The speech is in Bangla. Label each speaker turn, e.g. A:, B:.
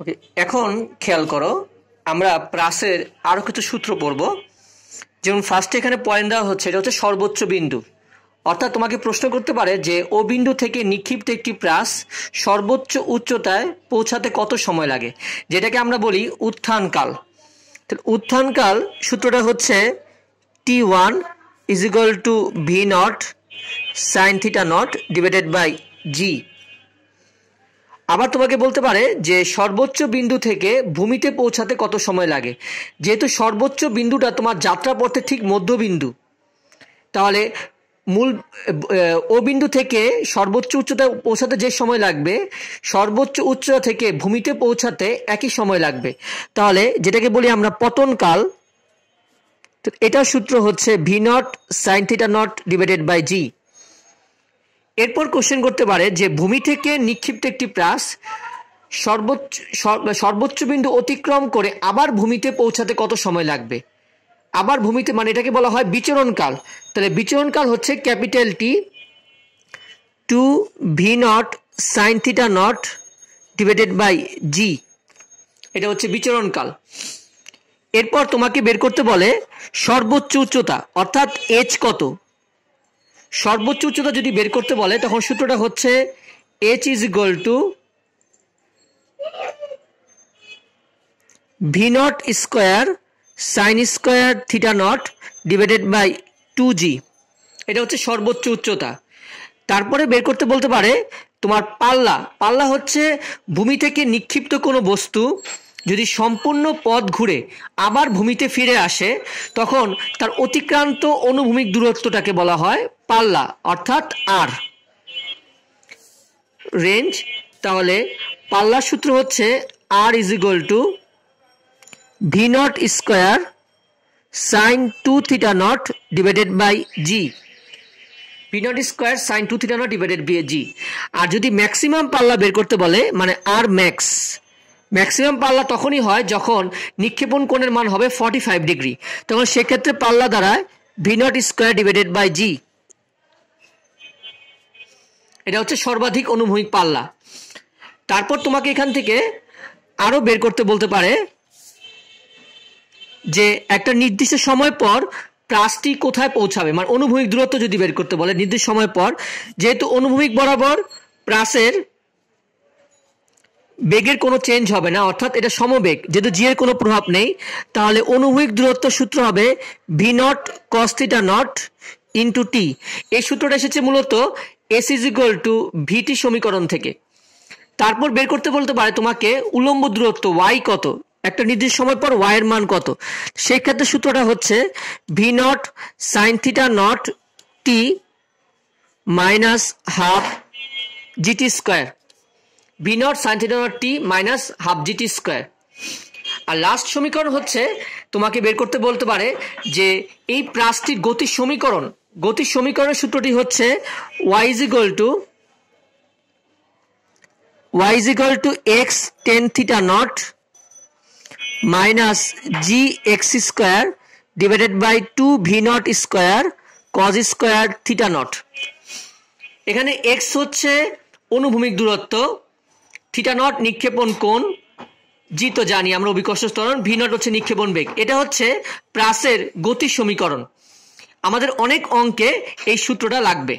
A: ওকে এখন খেয়াল করো আমরা প্রাসের আরও কিছু সূত্র পড়ব যেমন ফার্স্টে এখানে পয়েন্ট দেওয়া হচ্ছে এটা হচ্ছে সর্বোচ্চ বিন্দু অর্থাৎ তোমাকে প্রশ্ন করতে পারে যে ও বিন্দু থেকে নিক্ষিপ্ত একটি প্রাস সর্বোচ্চ উচ্চতায় পৌঁছাতে কত সময় লাগে যেটাকে আমরা বলি উত্থানকাল উত্থানকাল সূত্রটা হচ্ছে T one is two V not sine theta not divided by G আবার তোমাকে বলতে পারে যে সর্বোচ্চ বিন্দু থেকে ভূমিতে পৌঁছাতে কত সময় লাগে যেহেতু সর্বোচ্চ বিন্দুটা তোমার যাত্রাপথে ঠিক মধ্যবিন্দু তাহলে মূল ও বিন্দু থেকে সর্বোচ্চ উচ্চতা পৌঁছাতে যে সময় লাগবে সর্বোচ্চ উচ্চতা থেকে ভূমিতে পৌঁছাতে একই সময় লাগবে তাহলে যেটাকে বলি আমরা পতনকাল এটা সূত্র হচ্ছে V not sine theta not divided by G এরপর কোশ্চেন করতে পারে যে ভূমি থেকে নিক্ষিপ্ত একটি প্রাস সর্বোচ্চ সর্বোচ্চ বিন্দু অতিক্রম করে আবার ভূমিতে পৌঁছাতে কত সময় লাগবে আবার ভূমিতে মানে এটাকে বলা হয় বিচরণকাল তাহলে বিচরণকাল হচ্ছে capital T two V not sine theta not divided by G এটা হচ্ছে বিচরণকাল এরপর তোমাকে বের করতে বলে সর্বোচ্চ উচ্চতা অর্থাৎ এজ কত সর্বোচ্চ উচ্চতা যদি বের করতে বলে তখন সূত্রটা হচ্ছে H is equal to V not square sine square theta not divided by two G এটা হচ্ছে সর্বোচ্চ উচ্চতা তারপরে বের করতে বলতে পারে তোমার পাল্লা পাল্লা হচ্ছে ভূমি থেকে নিক্ষিপ্ত কোনো বস্তু যদি সম্পূর্ণ পথ ঘুরে আবার ভূমিতে ফিরে আসে তখন তার অতিক্রান্ত অনুভূমিক দূরত্বটাকে বলা হয় পাল্লা অর্থাৎ আর রেঞ্জ তাহলে পাল্লা সূত্র হচ্ছে R is equal to V not square sine two theta not divided by G V not square sine two theta not divided by G আর যদি ম্যাক্সিমাম পাল্লা বের করতে বলে মানে আর ম্যাক্স ম্যাক্সিমাম পাল্লা তখনই হয় যখন নিক্ষেপণ কোণের মান হবে ফর্টি ফাইভ ডিগ্রি তখন সেক্ষেত্রে পাল্লা দ্বারা V not square divided by G এটা হচ্ছে সর্বাধিক অনুভূমিক পাল্লা তারপর তোমাকে এখান থেকে আরও বের করতে বলতে পারে যে একটা নির্দিষ্ট সময় পর প্রাসটি কোথায় পৌঁছাবে মানে অনুভূমিক দূরত্ব যদি বের করতে বলে নির্দিষ্ট সময় পর যেহেতু অনুভূমিক বরাবর প্রাসের বেগের কোনো চেঞ্জ হবে না অর্থাৎ এটা সমবেগ যেহেতু জি এর কোনো প্রভাব নেই তাহলে অনুভূমিক দূরত্ব সূত্র হবে V not cos theta not into T এই সূত্রটা এসেছে মূলত S is equal to VT সমীকরণ থেকে তারপর বের করতে বলতে পারে তোমাকে উলম্ব দূরত্ব ওয়াই কত একটা নির্দিষ্ট সময় পর ওয়াই এর মান কত সেই ক্ষেত্রে সূত্রটা হচ্ছে V not sine theta not T minus half GT square V not sine theta not T minus half GT square আর লাস্ট সমীকরণ হচ্ছে তোমাকে বের করতে বলতে পারে যে এই প্লাস্টিক গতি সমীকরণ গতির সমীকরণের সূত্রটি হচ্ছে Y is equal to Y is two X tan theta not minus G X square divided by two V not square cos square theta not এখানে এক্স হচ্ছে অনুভূমিক দূরত্ব থিটা নট নিক্ষেপণ কোণ জি তো জানি আমরা অভিকর্ষ ত্বরণ ভি নট হচ্ছে নিক্ষেপণ বেগ এটা হচ্ছে প্রাসের গতির সমীকরণ আমাদের অনেক অঙ্কে এই সূত্রটা লাগবে